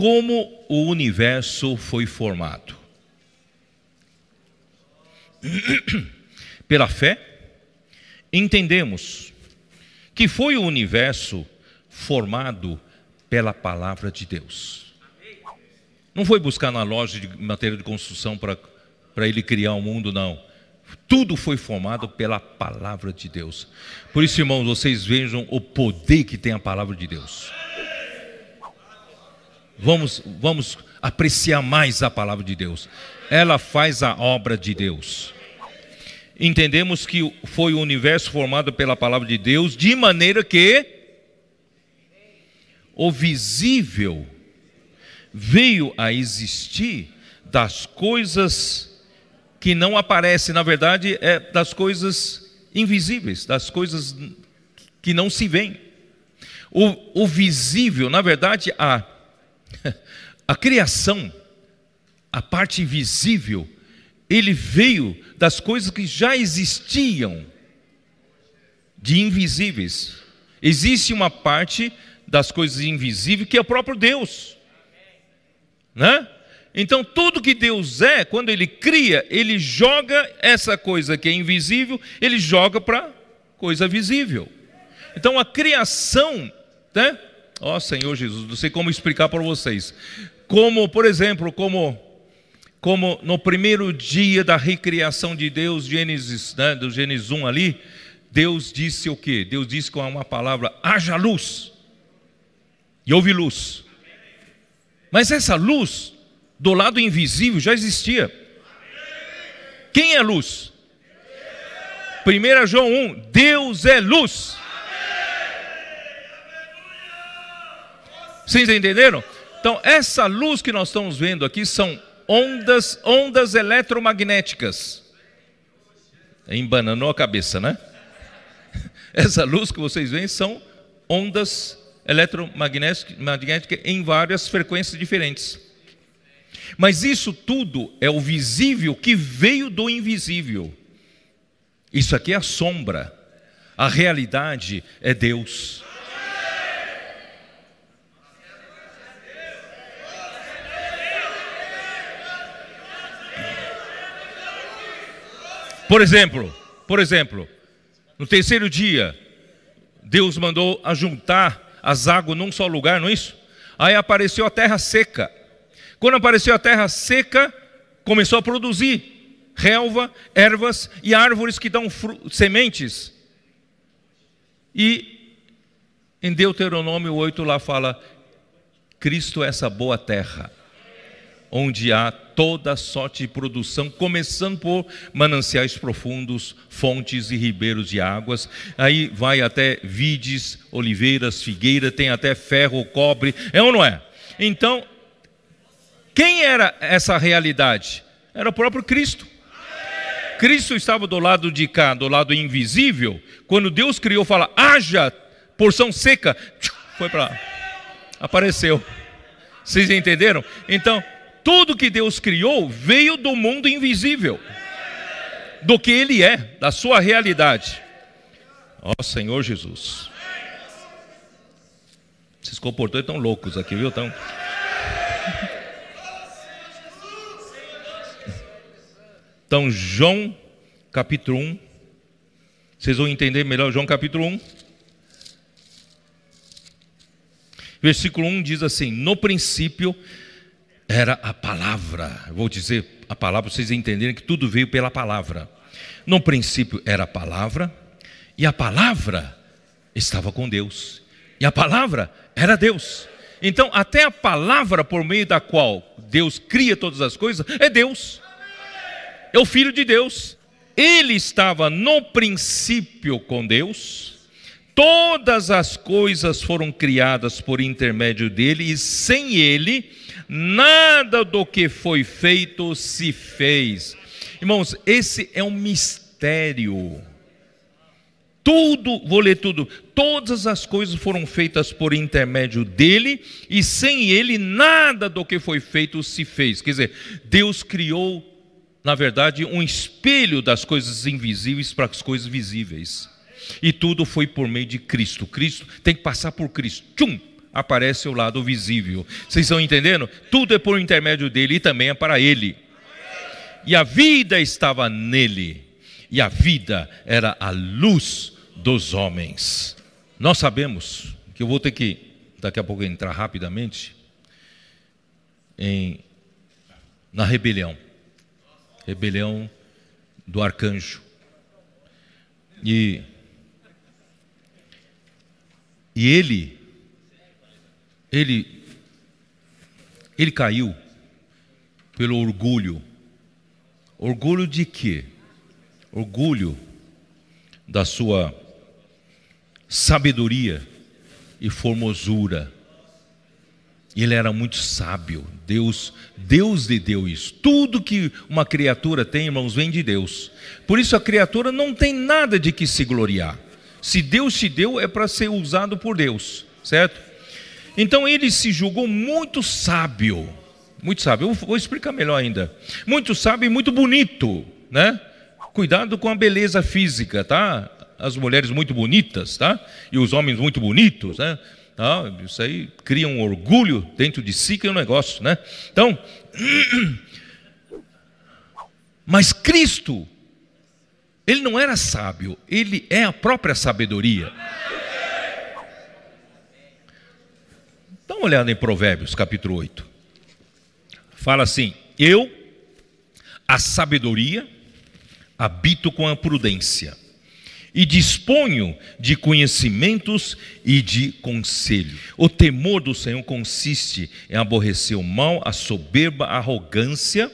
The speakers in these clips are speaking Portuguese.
como o universo foi formado. Pela fé, entendemos que foi o universo formado pela palavra de Deus. Não foi buscar na loja de matéria de construção para ele criar o um mundo, não. Tudo foi formado pela palavra de Deus. Por isso, irmãos, vocês vejam o poder que tem a palavra de Deus. Vamos, vamos apreciar mais a palavra de Deus. Ela faz a obra de Deus. Entendemos que foi o universo formado pela palavra de Deus, de maneira que o visível veio a existir das coisas que não aparecem, na verdade, é das coisas invisíveis, das coisas que não se veem. O, o visível, na verdade, a a criação, a parte visível, ele veio das coisas que já existiam, de invisíveis. Existe uma parte das coisas invisíveis que é o próprio Deus, né? Então, tudo que Deus é, quando Ele cria, Ele joga essa coisa que é invisível, Ele joga para coisa visível. Então, a criação né, Ó oh, Senhor Jesus, não sei como explicar para vocês. Como, por exemplo, como como no primeiro dia da recriação de Deus, Gênesis, né, do Gênesis 1 ali, Deus disse o quê? Deus disse com uma palavra: haja luz. E houve luz. Mas essa luz do lado invisível já existia. Quem é luz? 1 João 1, Deus é luz. Vocês entenderam? Então, essa luz que nós estamos vendo aqui são ondas, ondas eletromagnéticas. Embananou a cabeça, né? Essa luz que vocês veem são ondas eletromagnéticas em várias frequências diferentes. Mas isso tudo é o visível que veio do invisível. Isso aqui é a sombra. A realidade é Deus. Por exemplo, por exemplo, no terceiro dia, Deus mandou ajuntar as águas num só lugar, não é isso? Aí apareceu a terra seca. Quando apareceu a terra seca, começou a produzir relva, ervas e árvores que dão sementes. E em Deuteronômio 8 lá fala: Cristo é essa boa terra onde há toda sorte de produção, começando por mananciais profundos, fontes e ribeiros de águas. Aí vai até vides, oliveiras, figueira, tem até ferro, cobre, é ou não é? Então, quem era essa realidade? Era o próprio Cristo. Cristo estava do lado de cá, do lado invisível. Quando Deus criou, fala: haja porção seca, foi para lá, apareceu. Vocês entenderam? Então, tudo que Deus criou veio do mundo invisível, do que ele é, da sua realidade. Ó oh, Senhor Jesus. Vocês comportou estão loucos aqui, viu? Tão... Então, João capítulo 1. Vocês vão entender melhor João capítulo 1. Versículo 1 diz assim: No princípio era a palavra. Eu vou dizer a palavra para vocês entenderem que tudo veio pela palavra. No princípio era a palavra, e a palavra estava com Deus, e a palavra era Deus. Então, até a palavra por meio da qual Deus cria todas as coisas é Deus, é o Filho de Deus. Ele estava no princípio com Deus, todas as coisas foram criadas por intermédio dele, e sem ele nada do que foi feito se fez. Irmãos, esse é um mistério. Tudo, vou ler tudo. Todas as coisas foram feitas por intermédio dele, e sem ele nada do que foi feito se fez. Quer dizer, Deus criou, na verdade, um espelho das coisas invisíveis para as coisas visíveis. E tudo foi por meio de Cristo. Cristo tem que passar por Cristo. Tchum! aparece o lado visível. Vocês estão entendendo? Tudo é por intermédio dele e também é para ele. E a vida estava nele, e a vida era a luz dos homens. Nós sabemos que eu vou ter que, daqui a pouco, entrar rapidamente em, na rebelião rebelião do arcanjo. E, e ele ele, ele caiu pelo orgulho. Orgulho de quê? Orgulho da sua sabedoria e formosura. Ele era muito sábio. Deus, Deus lhe deu isso. Tudo que uma criatura tem, irmãos, vem de Deus. Por isso a criatura não tem nada de que se gloriar. Se Deus te deu, é para ser usado por Deus, certo? Então ele se julgou muito sábio, muito sábio. Eu vou explicar melhor ainda. Muito sábio e muito bonito, né? Cuidado com a beleza física, tá? As mulheres muito bonitas, tá? E os homens muito bonitos, né? Ah, isso aí cria um orgulho dentro de si que é um negócio, né? Então, mas Cristo, ele não era sábio, ele é a própria sabedoria. Dá uma olhada em Provérbios, capítulo 8. Fala assim: Eu, a sabedoria, habito com a prudência, e disponho de conhecimentos e de conselho. O temor do Senhor consiste em aborrecer o mal, a soberba, a arrogância,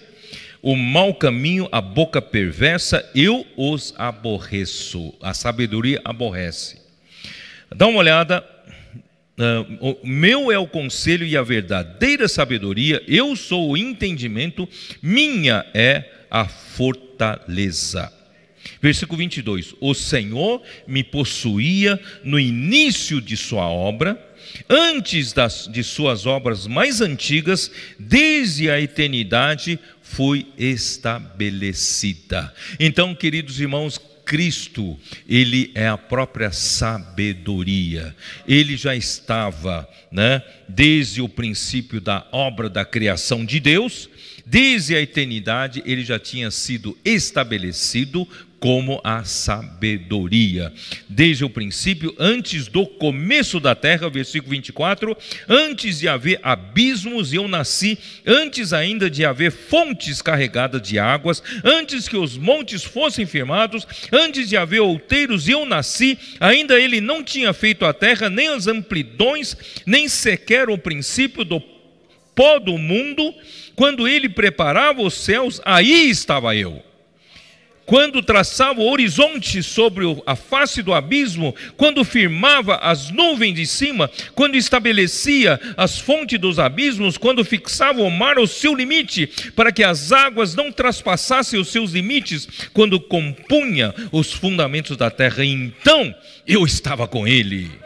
o mau caminho, a boca perversa, eu os aborreço. A sabedoria aborrece. Dá uma olhada Uh, meu é o conselho e a verdadeira sabedoria, eu sou o entendimento, minha é a fortaleza. Versículo 22: O Senhor me possuía no início de sua obra, antes das, de suas obras mais antigas, desde a eternidade foi estabelecida. Então, queridos irmãos, Cristo, ele é a própria sabedoria. Ele já estava, né, desde o princípio da obra da criação de Deus, desde a eternidade, ele já tinha sido estabelecido como a sabedoria. Desde o princípio, antes do começo da terra, versículo 24, antes de haver abismos, eu nasci, antes ainda de haver fontes carregadas de águas, antes que os montes fossem firmados, antes de haver outeiros, eu nasci, ainda ele não tinha feito a terra, nem as amplidões, nem sequer o princípio do pó do mundo, quando ele preparava os céus, aí estava eu quando traçava o horizonte sobre a face do abismo, quando firmava as nuvens de cima, quando estabelecia as fontes dos abismos, quando fixava o mar ao seu limite, para que as águas não traspassassem os seus limites, quando compunha os fundamentos da terra. Então eu estava com ele.